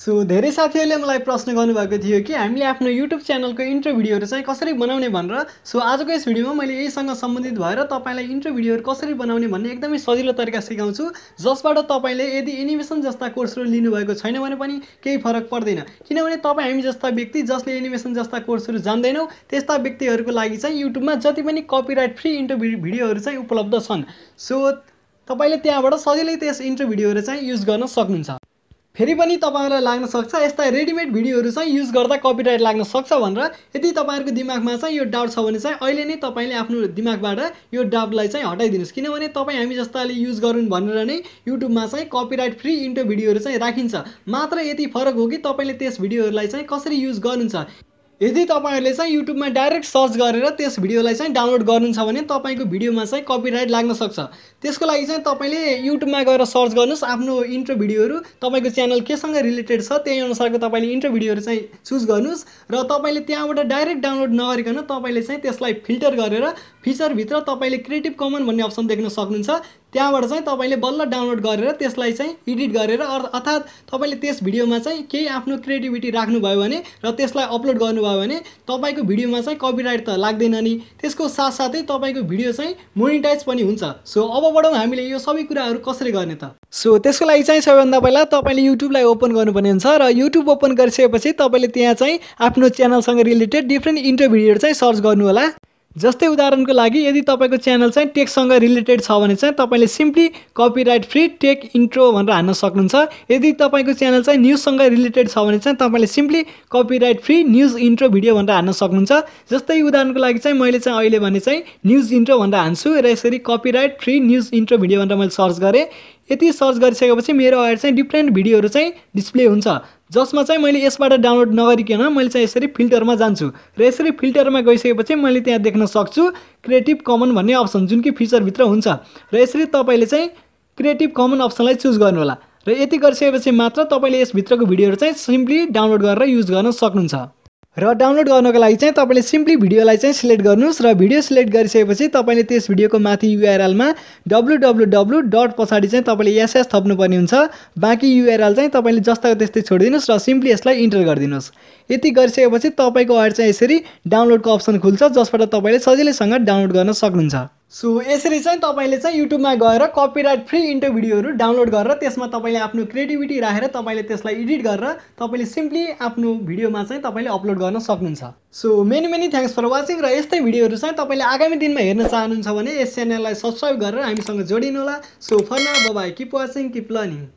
so धेरै साथीहरूले मलाई प्रश्न गर्नुभएको थियो कि हामीले आफ्नो युट्युब च्यानलको इन्ट्रो भिडियोहरू चाहिँ कसरी बनाउने भनेर सो आजको यस भिडियोमा मैले यहीसँग सम्बन्धित भएर तपाईँलाई इन्ट्रो भिडियोहरू कसरी बनाउने भन्ने एकदमै सजिलो तरिका सिकाउँछु जसबाट तपाईँले यदि एनिमेसन जस्ता कोर्सहरू लिनुभएको छैन भने पनि केही फरक पर्दैन किनभने तपाईँ हामी जस्ता व्यक्ति जसले एनिमेसन जस्ता कोर्सहरू जान्दैनौँ त्यस्ता व्यक्तिहरूको लागि चाहिँ युट्युबमा जति पनि कपिराइट फ्री इन्ट्रो भिडियोहरू चाहिँ उपलब्ध छन् सो तपाईँले त्यहाँबाट सजिलै त्यस इन्ट्रो भिडियोहरू चाहिँ युज गर्न सक्नुहुन्छ फेरि पनि तपाईँहरूलाई लाग्न सक्छ यस्ता रेडिमेड भिडियोहरू चाहिँ युज गर्दा कपिराइट लाग्न सक्छ भनेर यदि तपाईँहरूको दिमागमा चाहिँ यो डाउट छ भने चाहिँ अहिले नै तपाईँले आफ्नो दिमागबाट यो डाउटलाई चाहिँ हटाइदिनुहोस् किनभने तपाईँ हामी जस्ताले युज गरौँ भनेर नै युट्युबमा चाहिँ कपिराइट फ्री इन्टो भिडियोहरू चाहिँ राखिन्छ मात्र यति फरक हो कि तपाईँले त्यस भिडियोहरूलाई चाहिँ कसरी युज गर्नुहुन्छ यदि तपाईँहरूले चाहिँ युट्युबमा डाइरेक्ट सर्च गरेर त्यस भिडियोलाई चाहिँ डाउनलोड गर्नुहुन्छ भने तपाईँको भिडियोमा चाहिँ कपिराइट लाग्न सक्छ त्यसको लागि चाहिँ तपाईँले युट्युबमा गएर सर्च गर्नुहोस् आफ्नो इन्ट्रो भिडियोहरू तपाईँको च्यानल केसँग रिलेटेड छ त्यही अनुसारको तपाईँले इन्ट्रो भिडियोहरू चाहिँ चुज गर्नुहोस् र तपाईँले त्यहाँबाट डाइरेक्ट डाउनलोड नगरिकन तपाईँले चाहिँ त्यसलाई फिल्टर गरेर फिचरभित्र तपाईँले क्रिएटिभ कमन भन्ने अप्सन देख्न सक्नुहुन्छ त्यहाँबाट चाहिँ तपाईँले बल्ल डाउनलोड गरेर त्यसलाई चाहिँ एडिट गरेर अर्थात् तपाईँले त्यस भिडियोमा चाहिँ केही आफ्नो क्रिएटिभिटी राख्नुभयो भने र त्यसलाई अपलोड गर्नुभयो भने तपाईँको भिडियोमा चाहिँ कपिराइट त लाग्दैन नि त्यसको साथसाथै तपाईँको भिडियो चाहिँ मोनिटाइज पनि हुन्छ सो अब बढाउँ हामीले यो सबै कुराहरू कसरी गर्ने त सो त्यसको लागि चाहिँ सबैभन्दा पहिला तपाईँले युट्युबलाई ओपन गर्नुपर्ने हुन्छ र युट्युब ओपन गरिसकेपछि तपाईँले त्यहाँ चाहिँ आफ्नो च्यानलसँग रिलेटेड डिफ्रेन्ट इन्टरभिडियोहरू चाहिँ सर्च गर्नु होला जस्तै उदाहरणको लागि यदि तपाईँको च्यानल चाहिँ टेकसँग रिलेटेड छ भने चाहिँ तपाईँले simply copyright free tech intro भनेर हान्न सक्नुहुन्छ यदि तपाईँको च्यानल चाहिँ न्युजसँग रिलेटेड छ भने चाहिँ तपाईँले simply copyright free news intro video भनेर हान्न सक्नुहुन्छ जस्तै उदाहरणको लागि चाहिँ मैले चाहिँ अहिले भने चाहिँ न्युज इन्ट्रो भनेर हान्छु र यसरी copyright free news intro video भनेर मैले सर्च गरेँ यति सर्च गरिसकेपछि मेरो अगाडि चाहिँ डिफ्रेन्ट भिडियोहरू चाहिँ डिस्प्ले हुन्छ जसमा चाहिँ मैले यसबाट डाउनलोड नगरिकन मैले चाहिँ यसरी फिल्टरमा जान्छु र यसरी फिल्टरमा गइसकेपछि मैले त्यहाँ देख्न सक्छु क्रिएटिभ कमन भन्ने अप्सन जुन कि फिचरभित्र हुन्छ र यसरी तपाईँले चाहिँ क्रिएटिभ कमन अप्सनलाई चुज गर्नुहोला र यति गरिसकेपछि मात्र तपाईँले यसभित्रको भिडियोहरू चाहिँ सिम्पली डाउनलोड गरेर युज गर्न सक्नुहुन्छ र डाउनलोड गर्नको लागि चाहिँ तपाईँले सिम्पली भिडियोलाई चाहिँ सिलेक्ट गर्नुहोस् र भिडियो सिलेक्ट गरिसकेपछि तपाईँले त्यस भिडियोको माथि युआरएलमा डब्लु डब्लु डब्लु डट पछाडि चाहिँ तपाईँले एसएस थप्नुपर्ने हुन्छ बाँकी युआरएल चाहिँ तपाईँले जस्ताको त्यस्तै छोडिदिनुहोस् र सिम्पली यसलाई इन्टर गरिदिनुहोस् यति गरिसकेपछि तपाईँको एड चाहिँ यसरी डाउनलोडको अप्सन खुल्छ जसबाट तपाईँले सजिलैसँग डाउनलोड गर्न सक्नुहुन्छ सो यसरी चाहिँ तपाईँले चाहिँ युट्युबमा गएर कपिराइट फ्री इन्टरभिडियोहरू डाउनलोड गरेर त्यसमा तपाईँले आफ्नो क्रिएटिभिटी राखेर तपाईँले त्यसलाई एडिट गरेर तपाईँले सिम्पली आफ्नो भिडियोमा चाहिँ तपाईँले अपलोड गर्न सक्नुहुन्छ so many many thanks for watching र यस्तै भिडियोहरू चाहिँ तपाईँले आगामी दिनमा हेर्न चाहनुहुन्छ भने यस च्यानललाई सब्सक्राइब गरेर हामीसँग जोडिनु होला so for now bye keep watching keep learning